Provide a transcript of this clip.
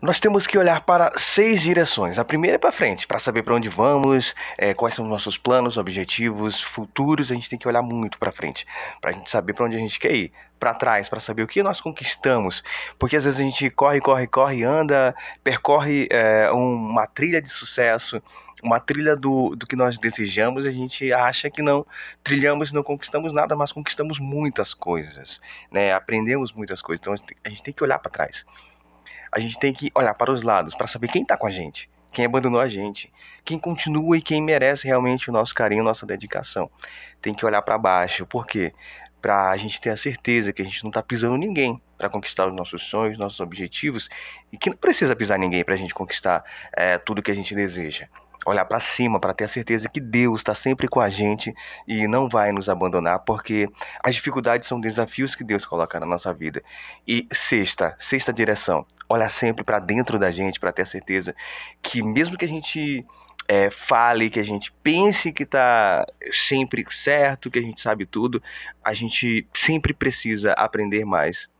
nós temos que olhar para seis direções. A primeira é para frente, para saber para onde vamos, é, quais são os nossos planos, objetivos futuros. A gente tem que olhar muito para frente, para a gente saber para onde a gente quer ir. Para trás, para saber o que nós conquistamos. Porque às vezes a gente corre, corre, corre, anda, percorre é, uma trilha de sucesso, uma trilha do, do que nós desejamos, a gente acha que não trilhamos, não conquistamos nada, mas conquistamos muitas coisas, né? aprendemos muitas coisas. Então a gente tem que olhar para trás. A gente tem que olhar para os lados para saber quem está com a gente, quem abandonou a gente, quem continua e quem merece realmente o nosso carinho, nossa dedicação. Tem que olhar para baixo, por quê? Para a gente ter a certeza que a gente não está pisando ninguém para conquistar os nossos sonhos, nossos objetivos e que não precisa pisar ninguém para a gente conquistar é, tudo que a gente deseja olhar para cima para ter a certeza que Deus está sempre com a gente e não vai nos abandonar, porque as dificuldades são desafios que Deus coloca na nossa vida. E sexta, sexta direção, olhar sempre para dentro da gente para ter a certeza que mesmo que a gente é, fale, que a gente pense que está sempre certo, que a gente sabe tudo, a gente sempre precisa aprender mais